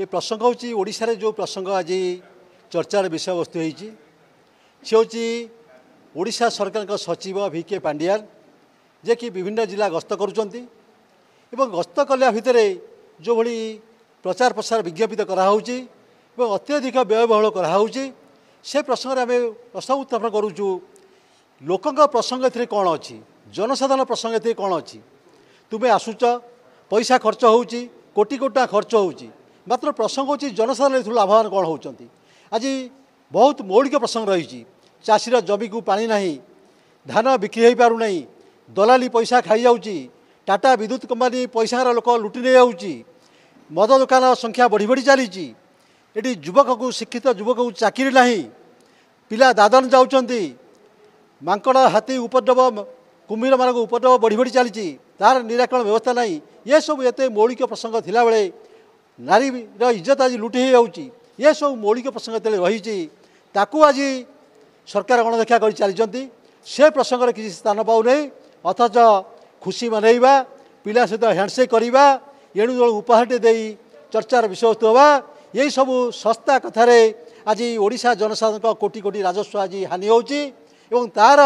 ଏ ପ୍ରସଙ୍ଗ ହେଉଛି ଓଡ଼ିଶାରେ ଯେଉଁ ପ୍ରସଙ୍ଗ ଆଜି ଚର୍ଚ୍ଚାର ବିଷୟବସ୍ତୁ ହୋଇଛି ସେ ହେଉଛି ଓଡ଼ିଶା ସରକାରଙ୍କ ସଚିବ ଭି କେ ପାଣ୍ଡିଆନ୍ ଯିଏକି ବିଭିନ୍ନ ଜିଲ୍ଲା ଗସ୍ତ କରୁଛନ୍ତି ଏବଂ ଗସ୍ତ କଲା ଭିତରେ ଯେଉଁଭଳି ପ୍ରଚାର ପ୍ରସାର ବିଜ୍ଞପିତ କରାହେଉଛି ଏବଂ ଅତ୍ୟଧିକ ବ୍ୟୟବହୁଳ କରାହେଉଛି ସେ ପ୍ରସଙ୍ଗରେ ଆମେ ପ୍ରଶ୍ନ ଉତ୍ଥାପନ କରୁଛୁ ଲୋକଙ୍କ ପ୍ରସଙ୍ଗ ଏଥିରେ କ'ଣ ଅଛି ଜନସାଧାରଣ ପ୍ରସଙ୍ଗ ଏଥିରେ କ'ଣ ଅଛି ତୁମେ ଆସୁଛ ପଇସା ଖର୍ଚ୍ଚ ହେଉଛି କୋଟି କୋଟି ଟଙ୍କା ଖର୍ଚ୍ଚ ହେଉଛି मात्र प्रसंग हुन्छ जनसाधारण एउटा लाभवान कल हुन्छ आज बहुत मौलिक प्रसङ्ग रहेछ चासी को जमि पाँच धान बिक्री हुँदै दलाली पैसा खाइन्छ टाटा विद्युत कम्पनी पैसा लोक लुटि मद दोकान संख्या बढी बढि चाहिँ युवक को शिक्षित युवक को चाकरी नै पिला दादन जाउँ उपद्रव कुम्भीर म उपद्रव बढ़ी बढी चाहिँ तार निराकरण व्यवस्था नै यसबु ए मौलिक प्रसङ्ग ठाले ନାରୀର ଇଜ୍ଜତ ଆଜି ଲୁଟି ହୋଇଯାଉଛି ଏସବୁ ମୌଳିକ ପ୍ରସଙ୍ଗ ଯେତେବେଳେ ରହିଛି ତାକୁ ଆଜି ସରକାର ଅଣଦେଖା କରି ଚାଲିଛନ୍ତି ସେ ପ୍ରସଙ୍ଗରେ କିଛି ସ୍ଥାନ ପାଉନାହିଁ ଅଥଚ ଖୁସି ମନେଇବା ପିଲା ସହିତ ହ୍ୟାଣ୍ଡସେକ୍ କରିବା ଏଣୁ ଜଣେ ଉପହାରଟି ଦେଇ ଚର୍ଚ୍ଚାର ବିଷୟବସ୍ତୁ ହେବା ଏହିସବୁ ଶସ୍ତା କଥାରେ ଆଜି ଓଡ଼ିଶା ଜନସାଧାରଣଙ୍କ କୋଟି କୋଟି ରାଜସ୍ୱ ଆଜି ହାନି ହେଉଛି ଏବଂ ତାର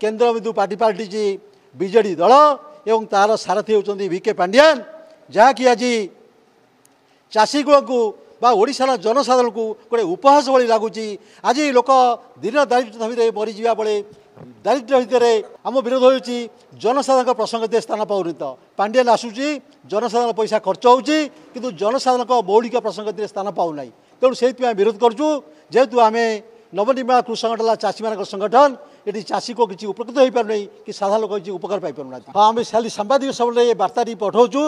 କେନ୍ଦ୍ରବିନ୍ଦୁ ପାର୍ଟି ପାଲଟିଛି ବିଜେଡ଼ି ଦଳ ଏବଂ ତାର ସାରଥି ହେଉଛନ୍ତି ଭିକେ କେ ପାଣ୍ଡିଆନ୍ ଯାହାକି ଆଜି ଚାଷୀଗୁଣକୁ ବା ଓଡ଼ିଶାର ଜନସାଧାରଣଙ୍କୁ ଗୋଟେ ଉପହାସ ଭଳି ଲାଗୁଛି ଆଜି ଲୋକ ଦିନ ଦାରିଦ୍ର୍ୟ ଭିତରେ ମରିଯିବା ବେଳେ ଦାରିଦ୍ର୍ୟ ଭିତରେ ଆମ ବିରୋଧ ହେଉଛି ଜନସାଧାରଣଙ୍କ ପ୍ରସଙ୍ଗ ଦେଇ ସ୍ଥାନ ପାଉନି ତ ପାଣ୍ଡିଆନ ଆସୁଛି ଜନସାଧାରଣ ପଇସା ଖର୍ଚ୍ଚ ହେଉଛି କିନ୍ତୁ ଜନସାଧାରଣଙ୍କ ମୌଳିକ ପ୍ରସଙ୍ଗ ଦେଇ ସ୍ଥାନ ପାଉନାହିଁ ତେଣୁ ସେଇଥିପାଇଁ ବିରୋଧ କରୁଛୁ ଯେହେତୁ ଆମେ ନବନିର୍ମାଣ କୃଷି ସଂଗଠନ ହେଲା ଚାଷୀମାନଙ୍କ ସଂଗଠନ ଏଠି ଚାଷୀକୁ କିଛି ଉପକୃତ ହୋଇପାରୁନାହିଁ କି ସାଧାରଣ ଲୋକ କିଛି ଉପକାର ପାଇପାରୁନାହାନ୍ତି ହଁ ଆମେ ଖାଲି ସାମ୍ବାଦିକ ସମୟରେ ଏ ବାର୍ତ୍ତାଟି ପଠାଉଛୁ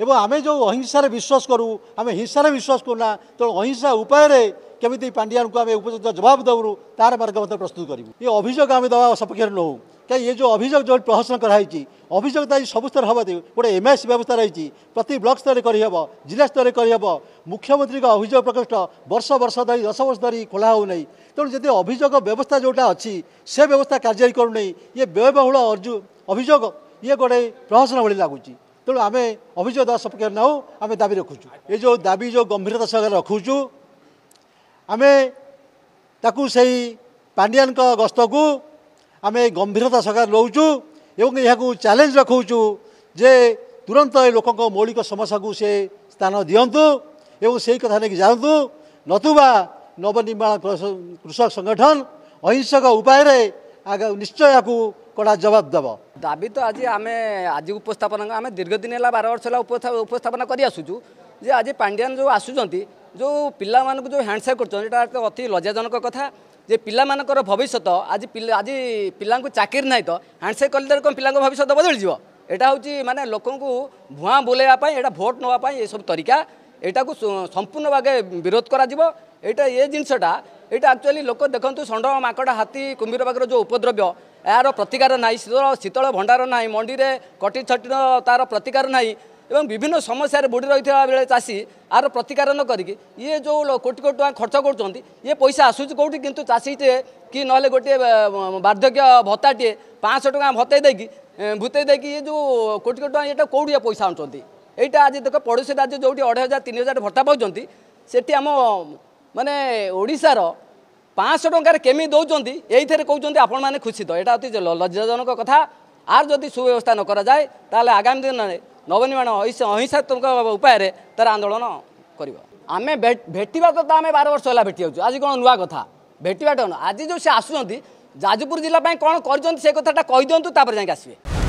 ଏବଂ ଆମେ ଯେଉଁ ଅହିଂସାରେ ବିଶ୍ୱାସ କରୁ ଆମେ ହିଂସାରେ ବିଶ୍ୱାସ କରୁନା ତେଣୁ ଅହିଂସା ଉପାୟରେ କେମିତି ପାଣ୍ଡିଆନଙ୍କୁ ଆମେ ଉପଯୁକ୍ତ ଜବାବ ଦେବୁ ତାର ମାର୍ଗ ମଧ୍ୟ ପ୍ରସ୍ତୁତ କରିବୁ ଏ ଅଭିଯୋଗ ଆମେ ଦେବା ସପକ୍ଷରେ ନେଉ କାହିଁକି ଏ ଯେଉଁ ଅଭିଯୋଗ ଯେଉଁ ପ୍ରହସନ କରାହେଇଛି ଅଭିଯୋଗ ତ ଆଜି ସବୁ ସ୍ତରରେ ହେବ ଗୋଟେ ଏମ୍ ଏସ୍ ବ୍ୟବସ୍ଥା ରହିଛି ପ୍ରତି ବ୍ଲକ୍ ସ୍ତରରେ କରିହେବ ଜିଲ୍ଲା ସ୍ତରରେ କରିହେବ ମୁଖ୍ୟମନ୍ତ୍ରୀଙ୍କ ଅଭିଯୋଗ ପ୍ରକୋଷ୍ଠ ବର୍ଷ ବର୍ଷ ଧରି ଦଶ ବର୍ଷ ଧରି ଖୋଲା ହେଉନାହିଁ ତେଣୁ ଯଦି ଅଭିଯୋଗ ବ୍ୟବସ୍ଥା ଯେଉଁଟା ଅଛି ସେ ବ୍ୟବସ୍ଥା କାର୍ଯ୍ୟକାରୀ କରୁନାହିଁ ଇଏ ବ୍ୟୟବହୁଳ ଅଭିଯୋଗ ଇଏ ଗୋଟେ ପ୍ରହସନ ଭଳି ଲାଗୁଛି ତେଣୁ ଆମେ ଅଭିଯୋଗ ଦେବା ସପକ୍ଷରେ ନାହୁଁ ଆମେ ଦାବି ରଖୁଛୁ ଏ ଯେଉଁ ଦାବି ଯେଉଁ ଗମ୍ଭୀରତା ସହକାରେ ରଖୁଛୁ ଆମେ ତାକୁ ସେଇ ପାଣ୍ଡିଆନଙ୍କ ଗସ୍ତକୁ ଆମେ ଗମ୍ଭୀରତା ସହକାରେ ନେଉଛୁ ଏବଂ ଏହାକୁ ଚ୍ୟାଲେଞ୍ଜ ରଖାଉଛୁ ଯେ ତୁରନ୍ତ ଏ ଲୋକଙ୍କ ମୌଳିକ ସମସ୍ୟାକୁ ସେ ସ୍ଥାନ ଦିଅନ୍ତୁ ଏବଂ ସେଇ କଥା ନେଇକି ଯାଆନ୍ତୁ ନତୁବା ନବନିର୍ମାଣ କୃଷକ ସଂଗଠନ ଅହିଂସକ ଉପାୟରେ আগে নিশ্চয় আকু কড়া জবাব দেব দাবি তো আজ আমি আজ উপস্থাপনা আমি দীর্ঘদিন হল বার বর্ষ হল উপস্থাপনা করে আসুছু যে আজ পাণ্ডিয়ান যে আসুচার যে পিলা মানুষ যে হ্যান্ডসেক করছেন এটা অতি লজ্জাজনক কথা যে পিলামানকর ভবিষ্যত আজ আজ পিলাঙ্কু চাকরি নাই তো হ্যান্ডসেক কলে কম পিলাঙ্ক ভবিষ্যত বদলি যাব এটা হচ্ছে মানে লোকଙ୍କୁ ভুয়া বোলাইবা এটা ভোট নেওয়া এসব তরিকা এটাকে সম্পূর্ণ ভাবে বিরোধ করা এটা এ জিনিসটা एटा आक्चुअली लोक देख्नु षण माकडा हाती जो उपद्रव्य यार प्रतिकार नै शीतल भण्डार नै मन्डी कटी छ तार प्रतिकार नै एवं विभिन्न समस्या समस्य बुडिरहेको बेला चासी या प्रतिकार नकरिक टा खर्च गर्छ ये पैसा आसु केसी चिए नहेट बर्धक्य भत्ता टिए पाँचश ये जो कोटि योट कटि टाइट को पैसा आउँछ एटा आज देख पडोसी राज्य जोटि अढाई हजार तिन हजार भत्ता पाउँछ आम ମାନେ ଓଡ଼ିଶାର ପାଞ୍ଚଶହ ଟଙ୍କାରେ କେମିତି ଦେଉଛନ୍ତି ଏଇଥିରେ କହୁଛନ୍ତି ଆପଣମାନେ ଖୁସିତ ଏଇଟା ଅତି ଲଜ୍ଜାଜନକ କଥା ଆର୍ ଯଦି ସୁବ୍ୟବସ୍ଥା ନ କରାଯାଏ ତାହେଲେ ଆଗାମୀ ଦିନରେ ନବନିର୍ମାଣ ଅହିଂସାତ୍ମକ ଉପାୟରେ ତାର ଆନ୍ଦୋଳନ କରିବ ଆମେ ଭେଟିବା ତ ଆମେ ବାର ବର୍ଷ ହେଲା ଭେଟି ଯାଉଛୁ ଆଜି କ'ଣ ନୂଆ କଥା ଭେଟିବାଟା ଆଜି ଯେଉଁ ସେ ଆସୁଛନ୍ତି ଯାଜପୁର ଜିଲ୍ଲା ପାଇଁ କ'ଣ କରିଛନ୍ତି ସେ କଥାଟା କହିଦିଅନ୍ତୁ ତାପରେ ଯାଇକି ଆସିବେ